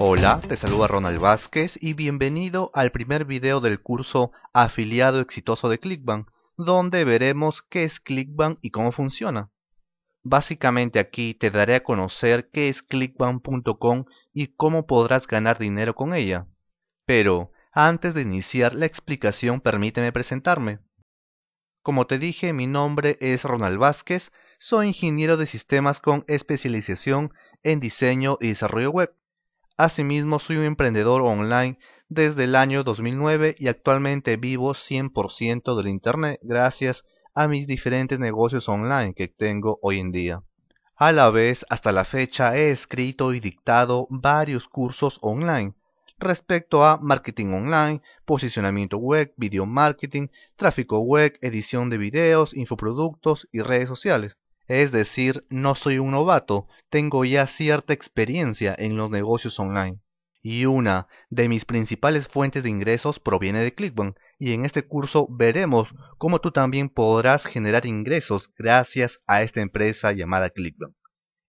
Hola, te saluda Ronald Vázquez y bienvenido al primer video del curso Afiliado Exitoso de Clickbank, donde veremos qué es Clickbank y cómo funciona. Básicamente aquí te daré a conocer qué es clickbank.com y cómo podrás ganar dinero con ella. Pero, antes de iniciar la explicación permíteme presentarme. Como te dije, mi nombre es Ronald Vázquez, soy ingeniero de sistemas con especialización en diseño y desarrollo web. Asimismo, soy un emprendedor online desde el año 2009 y actualmente vivo 100% del Internet gracias a mis diferentes negocios online que tengo hoy en día. A la vez, hasta la fecha he escrito y dictado varios cursos online respecto a marketing online, posicionamiento web, video marketing, tráfico web, edición de videos, infoproductos y redes sociales. Es decir, no soy un novato, tengo ya cierta experiencia en los negocios online. Y una de mis principales fuentes de ingresos proviene de Clickbank, y en este curso veremos cómo tú también podrás generar ingresos gracias a esta empresa llamada Clickbank.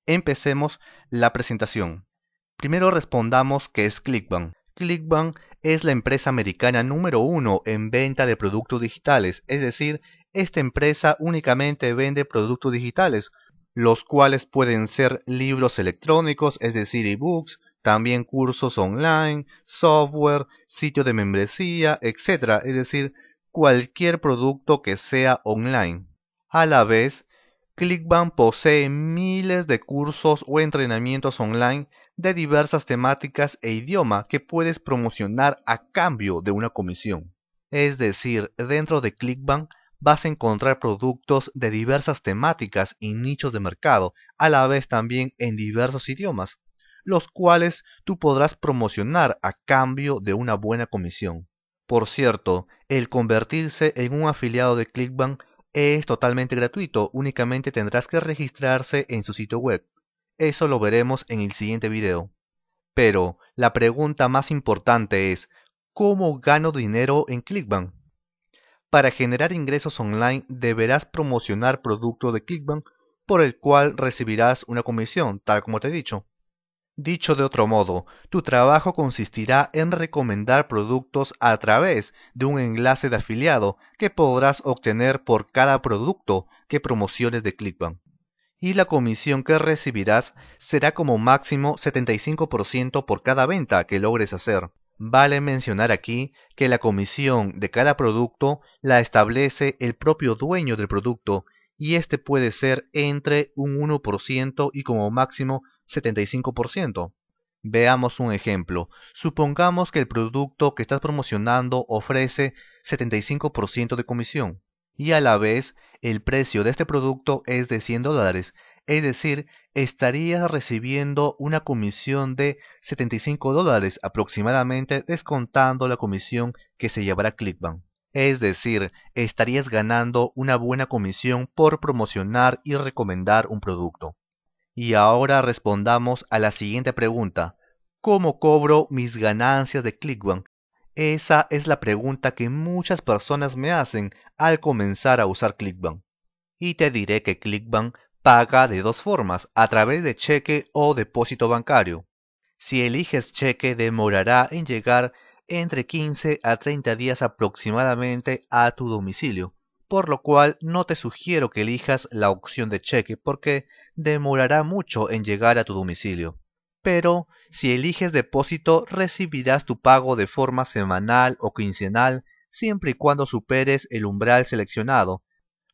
Empecemos la presentación. Primero respondamos qué es Clickbank. Clickbank es la empresa americana número uno en venta de productos digitales, es decir, esta empresa únicamente vende productos digitales, los cuales pueden ser libros electrónicos, es decir, ebooks, también cursos online, software, sitio de membresía, etc. Es decir, cualquier producto que sea online. A la vez, ClickBank posee miles de cursos o entrenamientos online de diversas temáticas e idioma que puedes promocionar a cambio de una comisión. Es decir, dentro de ClickBank vas a encontrar productos de diversas temáticas y nichos de mercado, a la vez también en diversos idiomas, los cuales tú podrás promocionar a cambio de una buena comisión. Por cierto, el convertirse en un afiliado de ClickBank es totalmente gratuito, únicamente tendrás que registrarse en su sitio web. Eso lo veremos en el siguiente video. Pero la pregunta más importante es, ¿cómo gano dinero en Clickbank? Para generar ingresos online deberás promocionar productos de Clickbank por el cual recibirás una comisión, tal como te he dicho. Dicho de otro modo, tu trabajo consistirá en recomendar productos a través de un enlace de afiliado que podrás obtener por cada producto que promociones de Clickbank y la comisión que recibirás será como máximo 75% por cada venta que logres hacer. Vale mencionar aquí que la comisión de cada producto la establece el propio dueño del producto y este puede ser entre un 1% y como máximo 75%. Veamos un ejemplo. Supongamos que el producto que estás promocionando ofrece 75% de comisión y a la vez el precio de este producto es de 100 dólares, es decir, estarías recibiendo una comisión de 75 dólares aproximadamente descontando la comisión que se llevará Clickbank. Es decir, estarías ganando una buena comisión por promocionar y recomendar un producto. Y ahora respondamos a la siguiente pregunta. ¿Cómo cobro mis ganancias de Clickbank esa es la pregunta que muchas personas me hacen al comenzar a usar ClickBank. Y te diré que ClickBank paga de dos formas, a través de cheque o depósito bancario. Si eliges cheque demorará en llegar entre 15 a 30 días aproximadamente a tu domicilio, por lo cual no te sugiero que elijas la opción de cheque porque demorará mucho en llegar a tu domicilio pero si eliges depósito recibirás tu pago de forma semanal o quincenal siempre y cuando superes el umbral seleccionado.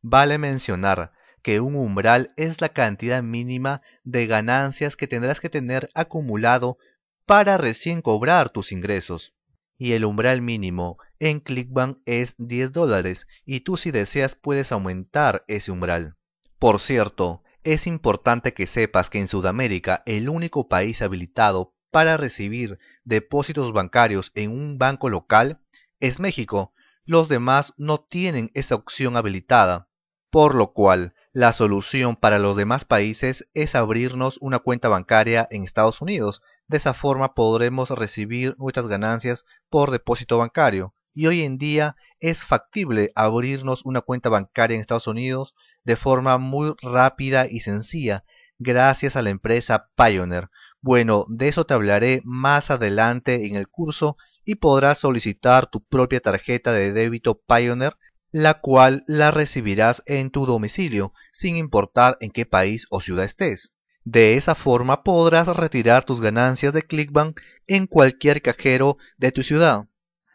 Vale mencionar que un umbral es la cantidad mínima de ganancias que tendrás que tener acumulado para recién cobrar tus ingresos. Y el umbral mínimo en Clickbank es 10 dólares y tú si deseas puedes aumentar ese umbral. Por cierto, es importante que sepas que en Sudamérica el único país habilitado para recibir depósitos bancarios en un banco local es México. Los demás no tienen esa opción habilitada, por lo cual la solución para los demás países es abrirnos una cuenta bancaria en Estados Unidos. De esa forma podremos recibir nuestras ganancias por depósito bancario. Y hoy en día es factible abrirnos una cuenta bancaria en Estados Unidos de forma muy rápida y sencilla, gracias a la empresa Pioneer. Bueno, de eso te hablaré más adelante en el curso y podrás solicitar tu propia tarjeta de débito Pioneer, la cual la recibirás en tu domicilio, sin importar en qué país o ciudad estés. De esa forma podrás retirar tus ganancias de Clickbank en cualquier cajero de tu ciudad.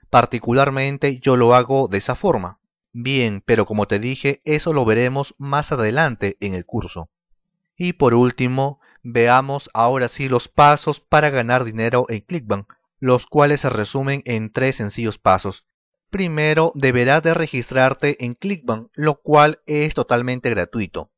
Particularmente yo lo hago de esa forma. Bien, pero como te dije, eso lo veremos más adelante en el curso. Y por último, veamos ahora sí los pasos para ganar dinero en ClickBank, los cuales se resumen en tres sencillos pasos. Primero, deberás de registrarte en ClickBank, lo cual es totalmente gratuito.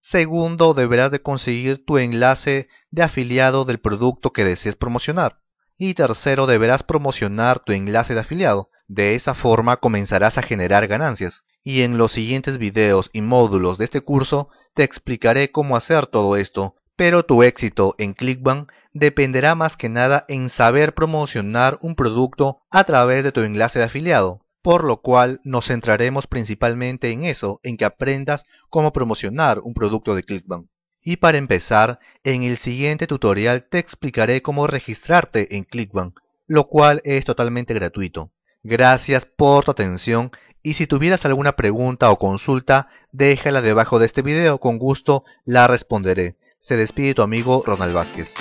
Segundo, deberás de conseguir tu enlace de afiliado del producto que desees promocionar. Y tercero, deberás promocionar tu enlace de afiliado. De esa forma comenzarás a generar ganancias y en los siguientes videos y módulos de este curso te explicaré cómo hacer todo esto, pero tu éxito en Clickbank dependerá más que nada en saber promocionar un producto a través de tu enlace de afiliado, por lo cual nos centraremos principalmente en eso, en que aprendas cómo promocionar un producto de Clickbank. Y para empezar, en el siguiente tutorial te explicaré cómo registrarte en Clickbank, lo cual es totalmente gratuito. Gracias por tu atención y si tuvieras alguna pregunta o consulta, déjala debajo de este video, con gusto la responderé. Se despide tu amigo Ronald Vázquez.